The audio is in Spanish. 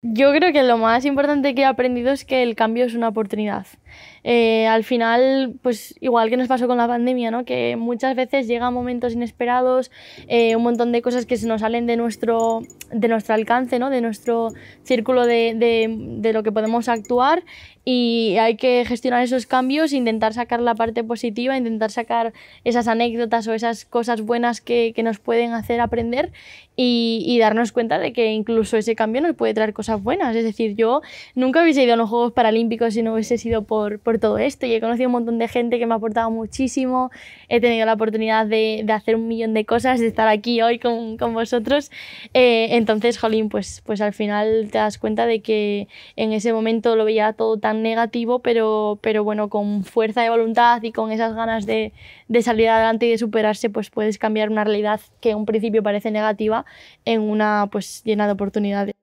Yo creo que lo más importante que he aprendido es que el cambio es una oportunidad. Eh, al final, pues igual que nos pasó con la pandemia, ¿no? que muchas veces llegan momentos inesperados, eh, un montón de cosas que se nos salen de nuestro, de nuestro alcance, ¿no? de nuestro círculo de, de, de lo que podemos actuar y hay que gestionar esos cambios, intentar sacar la parte positiva, intentar sacar esas anécdotas o esas cosas buenas que, que nos pueden hacer aprender y darnos cuenta de que incluso ese cambio nos puede traer cosas buenas. Es decir, yo nunca hubiese ido a los Juegos Paralímpicos si no hubiese sido por, por todo esto. Y he conocido un montón de gente que me ha aportado muchísimo. He tenido la oportunidad de, de hacer un millón de cosas, de estar aquí hoy con, con vosotros. Eh, entonces, Jolín, pues, pues al final te das cuenta de que en ese momento lo veía todo tan negativo, pero, pero bueno, con fuerza de voluntad y con esas ganas de, de salir adelante y de superarse, pues puedes cambiar una realidad que en un principio parece negativa en una pues llena de oportunidades.